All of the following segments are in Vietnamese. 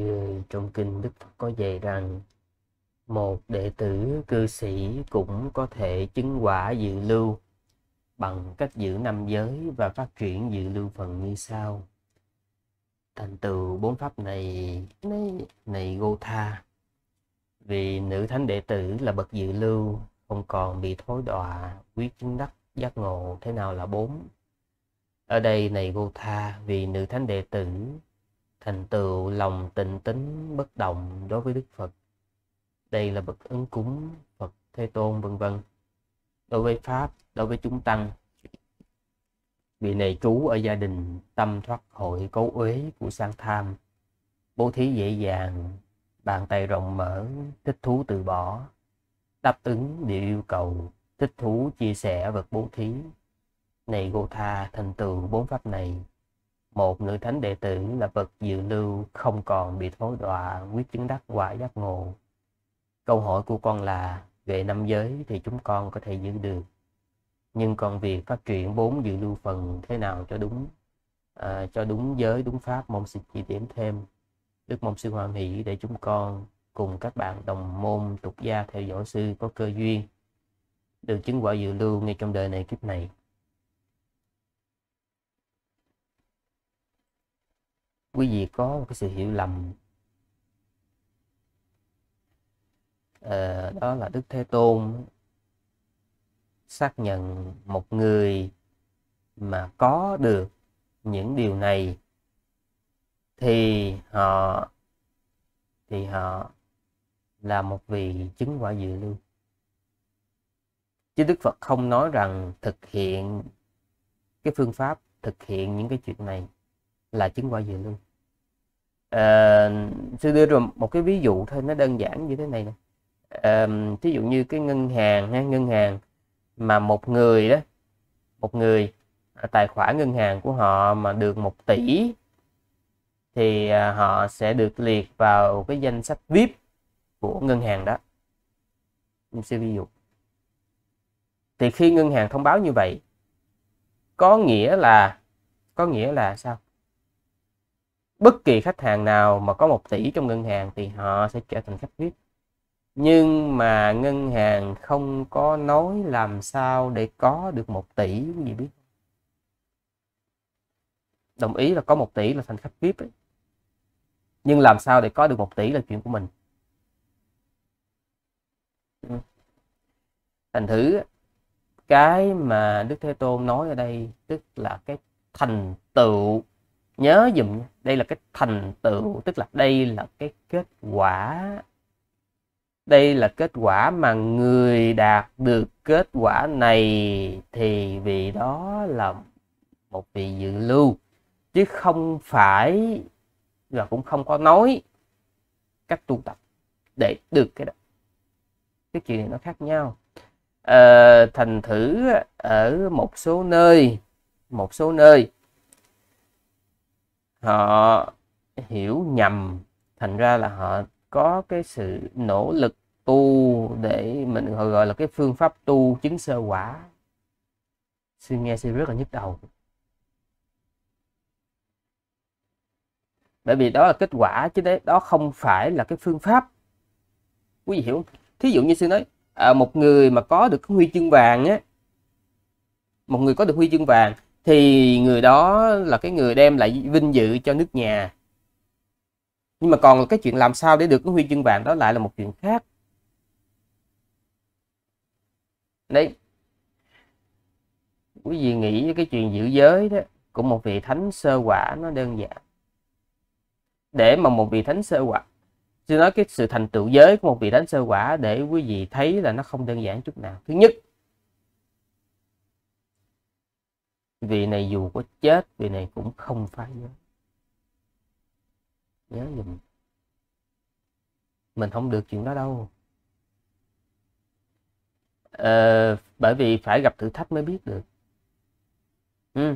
thì trong kinh đức Phật có dạy rằng một đệ tử cư sĩ cũng có thể chứng quả dự lưu bằng cách giữ năm giới và phát triển dự lưu phần như sau thành tựu bốn pháp này này gô tha vì nữ thánh đệ tử là bậc dự lưu không còn bị thối đọa quyết chứng đắc giác ngộ thế nào là bốn ở đây này gô tha vì nữ thánh đệ tử thành tựu lòng tịnh tính bất động đối với Đức Phật. Đây là bậc ứng cúng Phật Thế Tôn vân vân. Đối với Pháp, đối với chúng tăng, vị này trú ở gia đình tâm thoát hội cấu uế của sang tham, bố thí dễ dàng, bàn tay rộng mở, thích thú từ bỏ, đáp ứng điều yêu cầu, thích thú chia sẻ vật bố thí. Này tha thành tựu bốn pháp này một nữ thánh đệ tử là vật dự lưu không còn bị thối đọa quyết chứng đắc quả giác ngộ câu hỏi của con là về năm giới thì chúng con có thể giữ được nhưng còn việc phát triển bốn dự lưu phần thế nào cho đúng à, cho đúng giới đúng pháp mong xin chỉ điểm thêm đức mong sư hoan hỷ để chúng con cùng các bạn đồng môn tục gia theo dõi sư có cơ duyên được chứng quả dự lưu ngay trong đời này kiếp này quý vị có một cái sự hiểu lầm à, đó là đức thế tôn xác nhận một người mà có được những điều này thì họ thì họ là một vị chứng quả dự lưu chứ đức phật không nói rằng thực hiện cái phương pháp thực hiện những cái chuyện này là chứng quả dự lưu Ờ, sư đưa rồi một cái ví dụ thôi nó đơn giản như thế này nè ờ, thí ví dụ như cái ngân hàng ha, ngân hàng mà một người đó một người à, tài khoản ngân hàng của họ mà được 1 tỷ thì à, họ sẽ được liệt vào cái danh sách VIP của ngân hàng đó mình sẽ ví dụ thì khi ngân hàng thông báo như vậy có nghĩa là có nghĩa là sao bất kỳ khách hàng nào mà có một tỷ trong ngân hàng thì họ sẽ trở thành khách VIP nhưng mà ngân hàng không có nói làm sao để có được một tỷ quý vị biết đồng ý là có một tỷ là thành khách VIP ấy. nhưng làm sao để có được một tỷ là chuyện của mình thành thử cái mà đức thế tôn nói ở đây tức là cái thành tựu nhớ dùm đây là cái thành tựu tức là đây là cái kết quả đây là kết quả mà người đạt được kết quả này thì vì đó là một vị dự lưu chứ không phải và cũng không có nói cách tu tập để được cái đó cái chuyện này nó khác nhau à, thành thử ở một số nơi một số nơi họ hiểu nhầm thành ra là họ có cái sự nỗ lực tu để mình gọi là cái phương pháp tu chứng sơ quả suy nghe suy rất là nhức đầu bởi vì đó là kết quả chứ đấy đó không phải là cái phương pháp quý vị hiểu không thí dụ như sư nói à, một người mà có được huy chương vàng á một người có được huy chương vàng thì người đó là cái người đem lại vinh dự cho nước nhà nhưng mà còn cái chuyện làm sao để được cái huy chương vàng đó lại là một chuyện khác đấy quý vị nghĩ cái chuyện giữ giới đó của một vị thánh sơ quả nó đơn giản để mà một vị thánh sơ quả tôi nói cái sự thành tựu giới của một vị thánh sơ quả để quý vị thấy là nó không đơn giản chút nào thứ nhất vị này dù có chết vị này cũng không phải nhớ nhớ dùm mình không được chuyện đó đâu à, bởi vì phải gặp thử thách mới biết được ừ.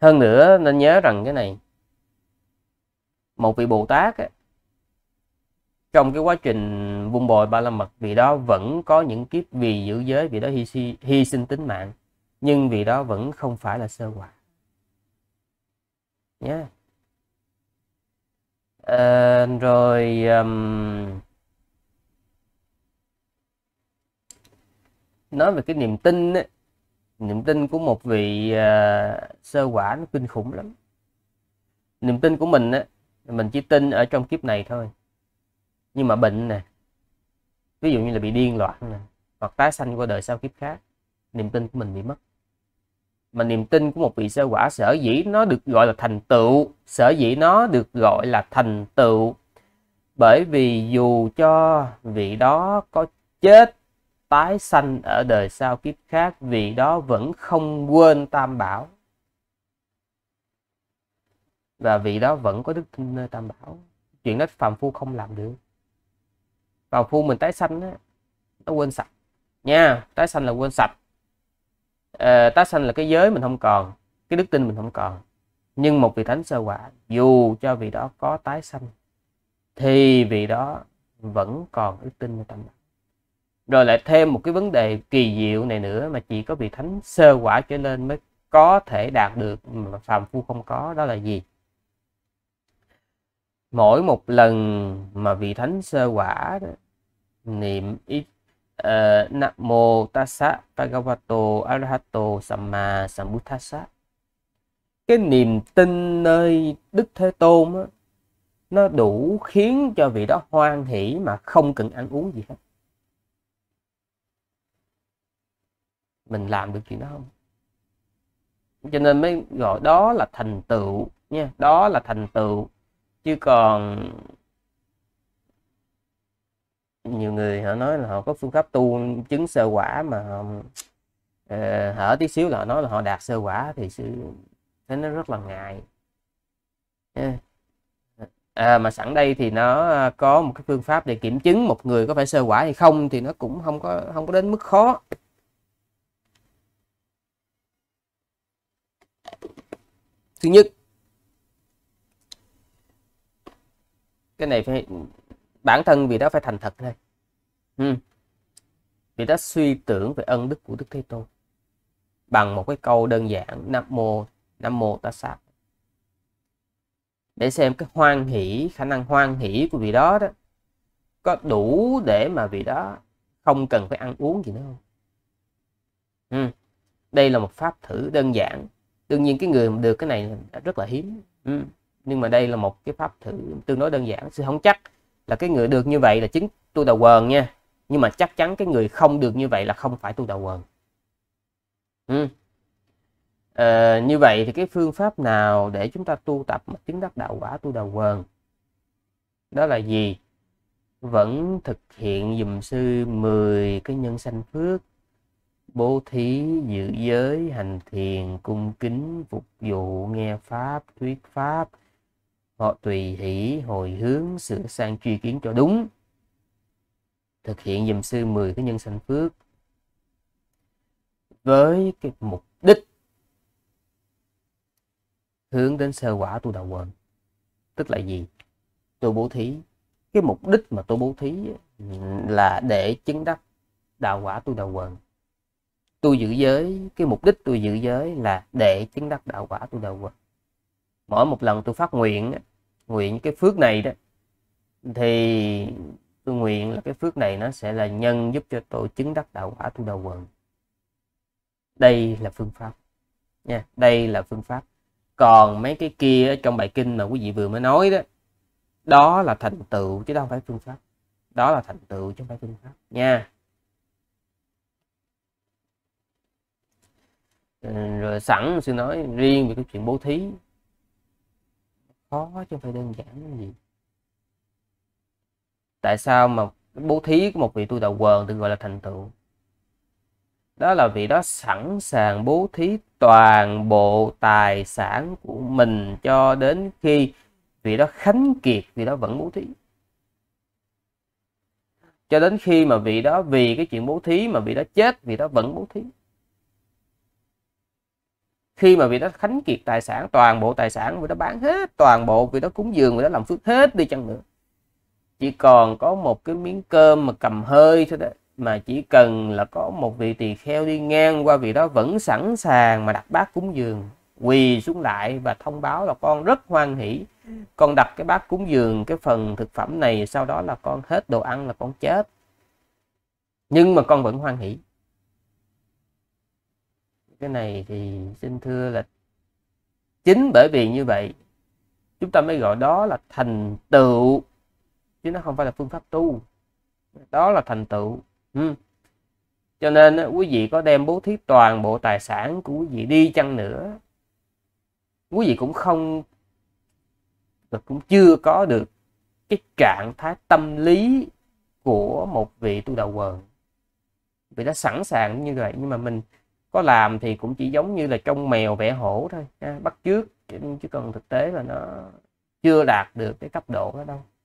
hơn nữa nên nhớ rằng cái này một vị bồ tát ấy, trong cái quá trình vun bồi ba la mật vì đó vẫn có những kiếp vì giữ giới vì đó hy, hy sinh tính mạng nhưng vì đó vẫn không phải là sơ quả nhé yeah. à, rồi um, nói về cái niềm tin ấy, niềm tin của một vị uh, sơ quả nó kinh khủng lắm niềm tin của mình á mình chỉ tin ở trong kiếp này thôi nhưng mà bệnh nè ví dụ như là bị điên loạn nè hoặc tái sanh qua đời sau kiếp khác niềm tin của mình bị mất mà niềm tin của một vị sơ quả sở dĩ nó được gọi là thành tựu sở dĩ nó được gọi là thành tựu bởi vì dù cho vị đó có chết tái sanh ở đời sau kiếp khác vị đó vẫn không quên tam bảo và vị đó vẫn có đức tin nơi tam bảo chuyện đó phàm phu không làm được phàm phu mình tái sanh á nó quên sạch nha tái sanh là quên sạch Ờ, tái sanh là cái giới mình không còn cái đức tin mình không còn nhưng một vị thánh sơ quả dù cho vị đó có tái sanh thì vị đó vẫn còn đức tin trong tâm rồi lại thêm một cái vấn đề kỳ diệu này nữa mà chỉ có vị thánh sơ quả trở lên mới có thể đạt được mà phàm phu không có đó là gì mỗi một lần mà vị thánh sơ quả niệm ý uh, Namo Tassa Bhagavato Arahato Samma Sambuddhassa cái niềm tin nơi Đức Thế Tôn á, nó đủ khiến cho vị đó hoan hỷ mà không cần ăn uống gì hết mình làm được chuyện đó không cho nên mới gọi đó là thành tựu nha đó là thành tựu chứ còn nhiều người họ nói là họ có phương pháp tu chứng sơ quả mà họ, uh, hở tí xíu là họ nói là họ đạt sơ quả thì sự thế nó rất là ngại à, mà sẵn đây thì nó à, có một cái phương pháp để kiểm chứng một người có phải sơ quả hay không thì nó cũng không có không có đến mức khó thứ nhất cái này phải bản thân vì đó phải thành thật thôi Ừ. vì ta suy tưởng về ân đức của đức thế tôn bằng một cái câu đơn giản nam mô nam mô ta sát để xem cái hoan hỷ khả năng hoan hỷ của vị đó đó có đủ để mà vị đó không cần phải ăn uống gì nữa không ừ. đây là một pháp thử đơn giản đương nhiên cái người được cái này rất là hiếm ừ. nhưng mà đây là một cái pháp thử tương đối đơn giản chứ không chắc là cái người được như vậy là chính tôi đầu Quần nha nhưng mà chắc chắn cái người không được như vậy là không phải tu đạo quần ừ. ờ, như vậy thì cái phương pháp nào để chúng ta tu tập mà chứng đắc đạo quả tu đạo quần đó là gì vẫn thực hiện dùm sư 10 cái nhân sanh phước bố thí giữ giới hành thiền cung kính phục vụ nghe pháp thuyết pháp họ tùy hỷ hồi hướng sửa sang truy kiến cho đúng thực hiện dùm sư 10 cái nhân sanh phước với cái mục đích hướng đến sơ quả tu đạo quần tức là gì tôi bố thí cái mục đích mà tôi bố thí là để chứng đắc đạo quả tu đạo quần tôi giữ giới cái mục đích tôi giữ giới là để chứng đắc đạo quả tu đạo quần mỗi một lần tôi phát nguyện nguyện cái phước này đó thì tôi nguyện là cái phước này nó sẽ là nhân giúp cho tôi chứng đắc đạo quả tu đầu quần đây là phương pháp nha đây là phương pháp còn mấy cái kia trong bài kinh mà quý vị vừa mới nói đó đó là thành tựu chứ đó không phải phương pháp đó là thành tựu chứ không phải phương pháp nha ừ, rồi sẵn sư nói riêng về cái chuyện bố thí khó chứ không phải đơn giản gì tại sao mà bố thí của một vị tu đạo quần được gọi là thành tựu đó là vị đó sẵn sàng bố thí toàn bộ tài sản của mình cho đến khi vị đó khánh kiệt vị đó vẫn bố thí cho đến khi mà vị đó vì cái chuyện bố thí mà vị đó chết vị đó vẫn bố thí khi mà vị đó khánh kiệt tài sản toàn bộ tài sản vị đó bán hết toàn bộ vị đó cúng dường vị đó làm phước hết đi chăng nữa chỉ còn có một cái miếng cơm mà cầm hơi thôi đó mà chỉ cần là có một vị tỳ kheo đi ngang qua vị đó vẫn sẵn sàng mà đặt bát cúng dường quỳ xuống lại và thông báo là con rất hoan hỷ ừ. con đặt cái bát cúng dường cái phần thực phẩm này sau đó là con hết đồ ăn là con chết nhưng mà con vẫn hoan hỷ cái này thì xin thưa là chính bởi vì như vậy chúng ta mới gọi đó là thành tựu chứ nó không phải là phương pháp tu đó là thành tựu ừ. cho nên quý vị có đem bố thí toàn bộ tài sản của quý vị đi chăng nữa quý vị cũng không cũng chưa có được cái trạng thái tâm lý của một vị tu đạo quần vì đã sẵn sàng như vậy nhưng mà mình có làm thì cũng chỉ giống như là trong mèo vẽ hổ thôi ha, bắt chước chứ còn thực tế là nó chưa đạt được cái cấp độ đó đâu